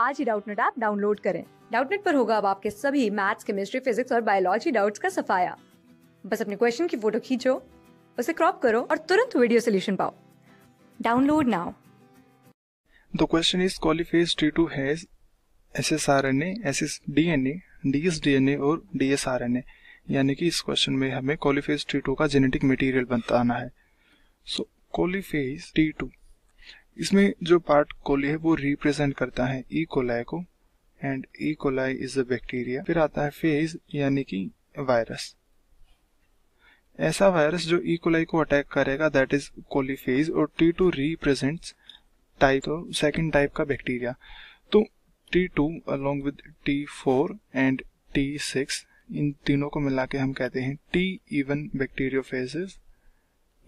आज ही Doubtnut app download करें डाउटनेट पर होगा अब आपके सभी मैथ्स केमिस्ट्री फिजिक्स और बायोलॉजी डाउट्स का सफाया बस अपने क्वेश्चन की फोटो खींचो उसे क्रॉप करो और तुरंत वीडियो सोल्यूशन पाओ download now The question is Coliphase T2 has SSRNA, SSDNA, DSDNA और DSRNA यानी कि इस क्वेश्चन में हमें कॉलीफेज टू का जेनेटिक मटेरियल बताना है सो कॉलीफेज टू इसमें जो पार्ट कोली है वो रिप्रेजेंट करता है ई e. कोलाई को and E coli is a bacteria फिर आता है फेज यानी कि वायरस ऐसा वायरस जो ई e. कोलाई को अटैक करेगा दैट इज कोलीफेज और T two represent type second type का बैक्टीरिया तो T two along with T four and T six इन तीनों को मिला के हम कहते हैं टी इवन बैक्टीरियो फेजेस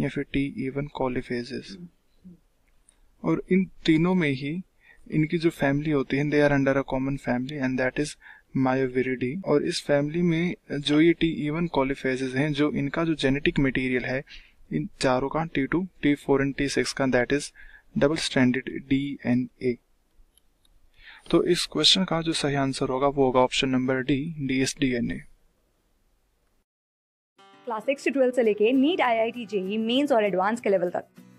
या फिर टी इवन कोलीफेजेस और इन तीनों में ही इनकी जो फैमिली होती है they are under a common family and that is Myoviridae और इस फैमिली में जो ये टी ई वन कॉलीफेजेज हैं जो इनका जो जेनेटिक मटेरियल है इन चारों का T two T four and T six का that is double standard D N A तो इस क्वेश्चन का जो सही आंसर होगा वो होगा option number D D S D N A class six से लेके NEET I I T JEE mains और एडवांस के लेवल तक